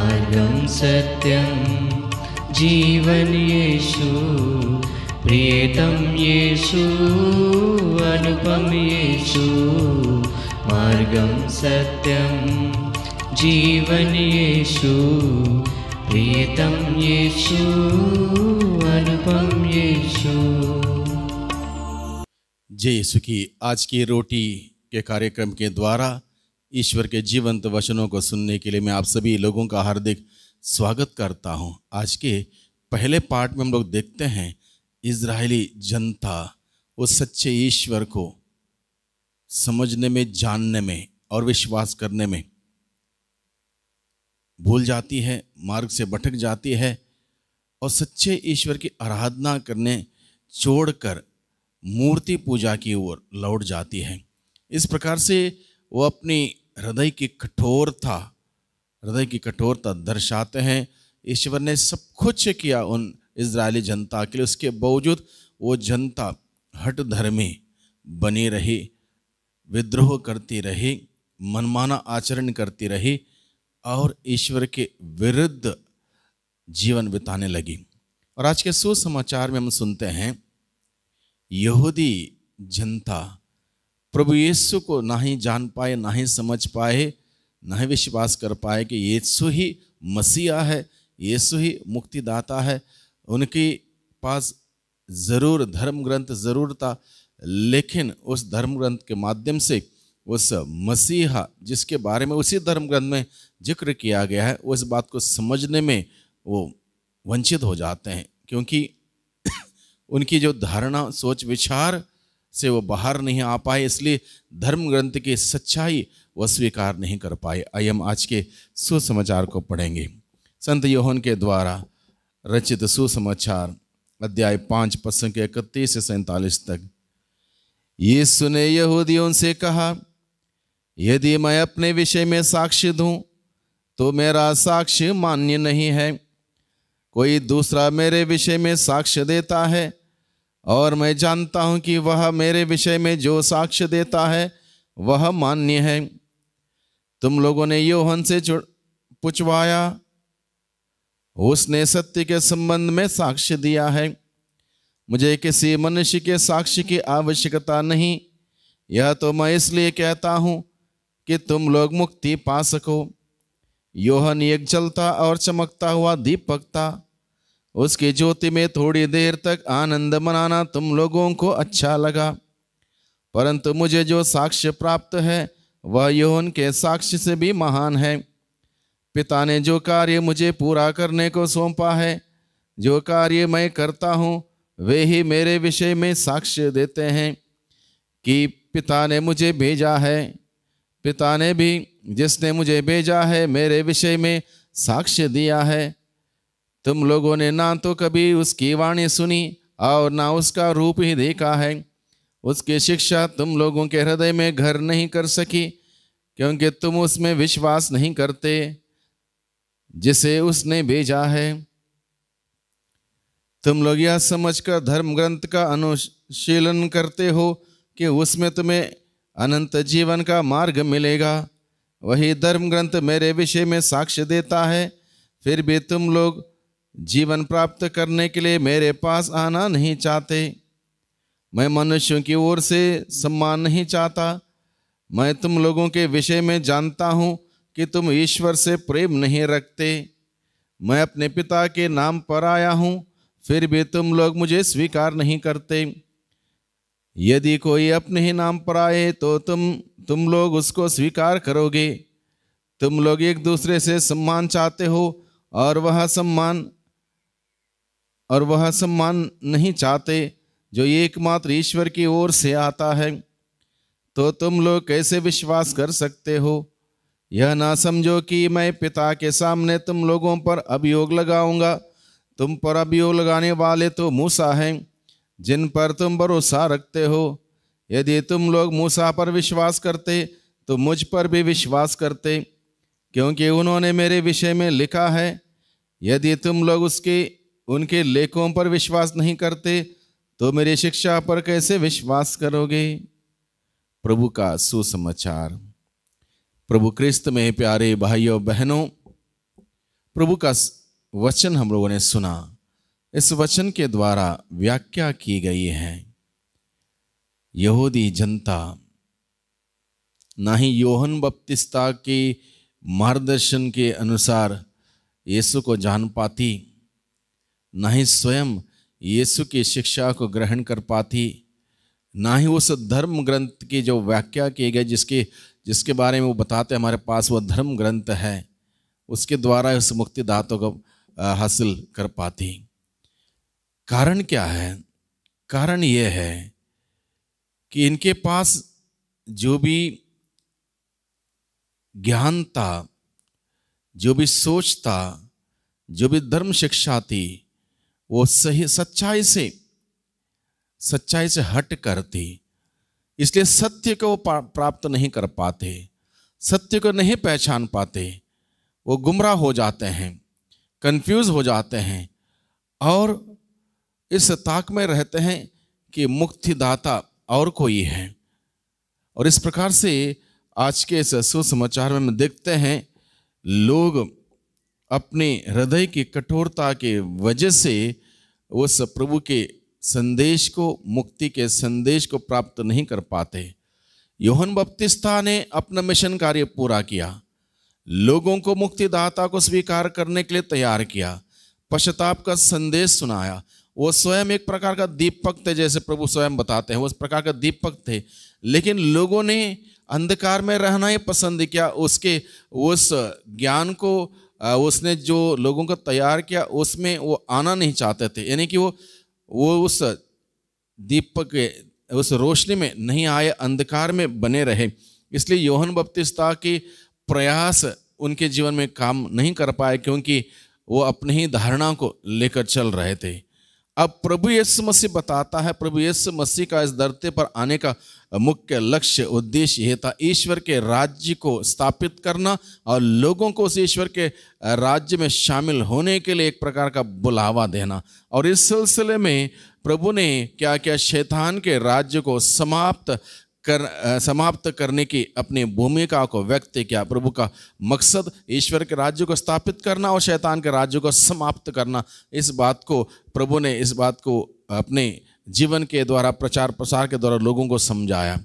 मार्गम सत्यम जीवन येषु प्रियतम येषु अनुपम येषु मार्गम सत्यम जीवन येषु प्रियतम येषु अनुपम येषु जय येसु की आज की रोटी के कार्यक्रम के द्वारा ईश्वर के जीवंत वचनों को सुनने के लिए मैं आप सभी लोगों का हार्दिक स्वागत करता हूं। आज के पहले पार्ट में हम लोग देखते हैं इसराइली जनता उस सच्चे ईश्वर को समझने में जानने में और विश्वास करने में भूल जाती है मार्ग से भटक जाती है और सच्चे ईश्वर की आराधना करने छोड़कर मूर्ति पूजा की ओर लौट जाती है इस प्रकार से वो अपनी हृदय की कठोरता हृदय की कठोरता दर्शाते हैं ईश्वर ने सब कुछ किया उन इसराइली जनता के लिए उसके बावजूद वो जनता हट धर्मी बनी रही विद्रोह करती रही मनमाना आचरण करती रही और ईश्वर के विरुद्ध जीवन बिताने लगी और आज के सुसमाचार में हम सुनते हैं यहूदी जनता प्रभु येसु को ना ही जान पाए ना ही समझ पाए ना ही विश्वास कर पाए कि येसु ही मसीहा है येसु ही मुक्तिदाता है उनके पास ज़रूर धर्म ग्रंथ ज़रूर था लेकिन उस धर्म ग्रंथ के माध्यम से उस मसीहा जिसके बारे में उसी धर्म ग्रंथ में जिक्र किया गया है उस बात को समझने में वो वंचित हो जाते हैं क्योंकि उनकी जो धारणा सोच विचार से वो बाहर नहीं आ पाए इसलिए धर्म ग्रंथ की सच्चाई वह स्वीकार नहीं कर पाए आइए हम आज के सुसमाचार को पढ़ेंगे संत योहन के द्वारा रचित सुसमाचार अध्याय पाँच पसंद के इकतीस से सैंतालीस तक ये सुने यहूदियों से कहा यदि मैं अपने विषय में साक्ष्य दूं तो मेरा साक्ष्य मान्य नहीं है कोई दूसरा मेरे विषय में साक्ष्य देता है और मैं जानता हूं कि वह मेरे विषय में जो साक्ष्य देता है वह मान्य है तुम लोगों ने योहन से पुछवाया उसने सत्य के संबंध में साक्ष्य दिया है मुझे किसी मनुष्य के साक्ष्य की आवश्यकता नहीं यह तो मैं इसलिए कहता हूँ कि तुम लोग मुक्ति पा सको योहन एक जलता और चमकता हुआ दीपक था उसकी ज्योति में थोड़ी देर तक आनंद मनाना तुम लोगों को अच्छा लगा परंतु मुझे जो साक्ष्य प्राप्त है वह यौन के साक्ष्य से भी महान है पिता ने जो कार्य मुझे पूरा करने को सौंपा है जो कार्य मैं करता हूँ वे ही मेरे विषय में साक्ष्य देते हैं कि पिता ने मुझे भेजा है पिता ने भी जिसने मुझे भेजा है मेरे विषय में साक्ष्य दिया है तुम लोगों ने ना तो कभी उसकी वाणी सुनी और ना उसका रूप ही देखा है उसकी शिक्षा तुम लोगों के हृदय में घर नहीं कर सकी क्योंकि तुम उसमें विश्वास नहीं करते जिसे उसने भेजा है तुम लोग यह समझकर धर्म ग्रंथ का अनुशीलन करते हो कि उसमें तुम्हें अनंत जीवन का मार्ग मिलेगा वही धर्म ग्रंथ मेरे विषय में साक्ष्य देता है फिर भी तुम लोग जीवन प्राप्त करने के लिए मेरे पास आना नहीं चाहते मैं मनुष्यों की ओर से सम्मान नहीं चाहता मैं तुम लोगों के विषय में जानता हूँ कि तुम ईश्वर से प्रेम नहीं रखते मैं अपने पिता के नाम पर आया हूँ फिर भी तुम लोग मुझे स्वीकार नहीं करते यदि कोई अपने ही नाम पर आए तो तुम तुम लोग उसको स्वीकार करोगे तुम लोग एक दूसरे से सम्मान चाहते हो और वह सम्मान और वह सम्मान नहीं चाहते जो एकमात्र ईश्वर की ओर से आता है तो तुम लोग कैसे विश्वास कर सकते हो यह ना समझो कि मैं पिता के सामने तुम लोगों पर अभियोग लगाऊंगा तुम पर अभियोग लगाने वाले तो मूसा हैं जिन पर तुम भरोसा रखते हो यदि तुम लोग मूसा पर विश्वास करते तो मुझ पर भी विश्वास करते क्योंकि उन्होंने मेरे विषय में लिखा है यदि तुम लोग उसकी उनके लेखों पर विश्वास नहीं करते तो मेरी शिक्षा पर कैसे विश्वास करोगे प्रभु का सुसमाचार प्रभु क्रिस्त में प्यारे भाइयों बहनों प्रभु का वचन हम लोगों ने सुना इस वचन के द्वारा व्याख्या की गई है यहूदी जनता ना ही योहन बपतिस्ता के मार्गदर्शन के अनुसार यीशु को जान पाती ना ही स्वयं यीशु की शिक्षा को ग्रहण कर पाती ना ही उस धर्म ग्रंथ की जो व्याख्या की गई जिसके जिसके बारे में वो बताते हमारे पास वो धर्म ग्रंथ है उसके द्वारा उस मुक्ति दातों को हासिल कर पाती कारण क्या है कारण यह है कि इनके पास जो भी ज्ञान था जो भी सोच था जो भी धर्म शिक्षा थी वो सही सच्चाई से सच्चाई से हट करते इसलिए सत्य को वो प्राप्त नहीं कर पाते सत्य को नहीं पहचान पाते वो गुमराह हो जाते हैं कंफ्यूज हो जाते हैं और इस ताक में रहते हैं कि मुक्तिदाता और कोई है और इस प्रकार से आज के इस सुसमाचार में हम देखते हैं लोग अपने हृदय की कठोरता के वजह से उस प्रभु के संदेश को मुक्ति के संदेश को प्राप्त नहीं कर पाते योहन बपतिस्ता ने अपना मिशन कार्य पूरा किया लोगों को मुक्तिदाता को स्वीकार करने के लिए तैयार किया पश्चाताप का संदेश सुनाया वो स्वयं एक प्रकार का दीपक थे जैसे प्रभु स्वयं बताते हैं उस प्रकार का दीपक थे लेकिन लोगों ने अंधकार में रहना ही पसंद किया उसके उस ज्ञान को उसने जो लोगों को तैयार किया उसमें वो आना नहीं चाहते थे यानी कि वो वो उस दीपक के उस रोशनी में नहीं आए अंधकार में बने रहे इसलिए योहन बपतिस्ता की प्रयास उनके जीवन में काम नहीं कर पाए क्योंकि वो अपनी ही धारणा को लेकर चल रहे थे अब प्रभु यीशु मसीह बताता है प्रभु यीशु मसीह का इस धरती पर आने का मुख्य लक्ष्य उद्देश्य यह था ईश्वर के राज्य को स्थापित करना और लोगों को उस ईश्वर के राज्य में शामिल होने के लिए एक प्रकार का बुलावा देना और इस सिलसिले में प्रभु ने क्या क्या शैतान के राज्य को समाप्त कर समाप्त करने की अपनी भूमिका को व्यक्त किया प्रभु का मकसद ईश्वर के राज्य को स्थापित करना और शैतान के राज्य को समाप्त करना इस बात को प्रभु ने इस बात को अपने जीवन के द्वारा प्रचार प्रसार के द्वारा लोगों को समझाया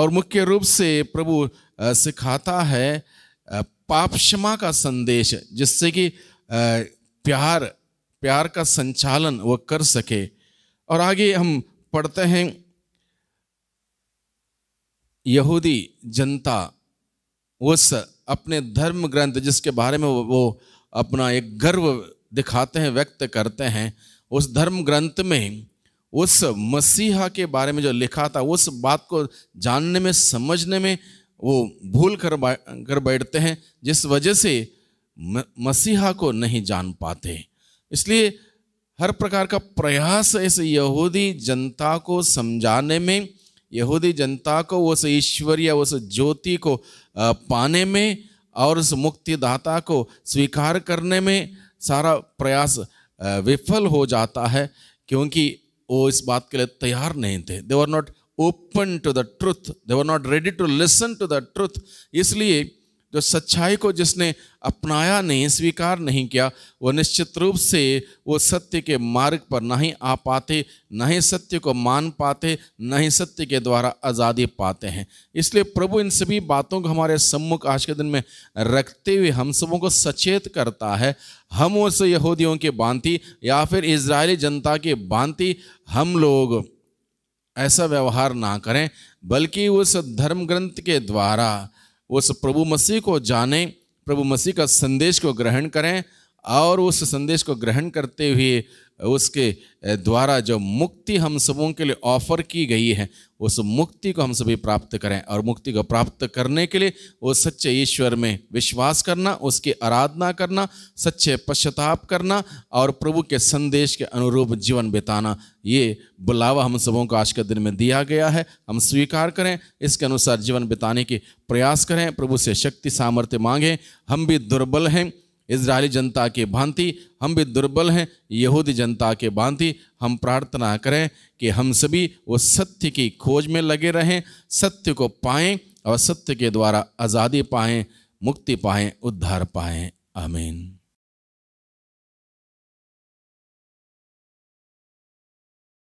और मुख्य रूप से प्रभु सिखाता है पाप क्षमा का संदेश जिससे कि प्यार प्यार का संचालन वह कर सके और आगे हम पढ़ते हैं यहूदी जनता उस अपने धर्म ग्रंथ जिसके बारे में वो अपना एक गर्व दिखाते हैं व्यक्त करते हैं उस धर्म ग्रंथ में उस मसीहा के बारे में जो लिखा था उस बात को जानने में समझने में वो भूल कर कर बैठते हैं जिस वजह से मसीहा को नहीं जान पाते इसलिए हर प्रकार का प्रयास इस यहूदी जनता को समझाने में यहूदी जनता को उस ईश्वरीय उस ज्योति को पाने में और उस मुक्तिदाता को स्वीकार करने में सारा प्रयास विफल हो जाता है क्योंकि वो इस बात के लिए तैयार नहीं थे they are not open to the truth they are not ready to listen to the truth इसलिए जो सच्चाई को जिसने अपनाया नहीं स्वीकार नहीं किया वो निश्चित रूप से वो सत्य के मार्ग पर नहीं आ पाते न ही सत्य को मान पाते न ही सत्य के द्वारा आज़ादी पाते हैं इसलिए प्रभु इन सभी बातों को हमारे सम्मुख आज के दिन में रखते हुए हम सबों को सचेत करता है हम उस यहूदियों की बांति या फिर इसराइली जनता की बांति हम लोग ऐसा व्यवहार ना करें बल्कि उस धर्म ग्रंथ के द्वारा वो सब प्रभु मसीह को जानें प्रभु मसीह का संदेश को ग्रहण करें और उस संदेश को ग्रहण करते हुए उसके द्वारा जो मुक्ति हम सबों के लिए ऑफर की गई है उस मुक्ति को हम सभी प्राप्त करें और मुक्ति को प्राप्त करने के लिए वो सच्चे ईश्वर में विश्वास करना उसकी आराधना करना सच्चे पश्चाताप करना और प्रभु के संदेश के अनुरूप जीवन बिताना ये बुलावा हम सबों को आज के दिन में दिया गया है हम स्वीकार करें इसके अनुसार जीवन बिताने की प्रयास करें प्रभु से शक्ति सामर्थ्य मांगें हम भी दुर्बल हैं इसराइली जनता की भांति हम भी दुर्बल हैं यहूदी जनता के भांति हम प्रार्थना करें कि हम सभी वो सत्य की खोज में लगे रहें सत्य को पाएं और सत्य के द्वारा आज़ादी पाएं मुक्ति पाएं उद्धार पाएं आमीन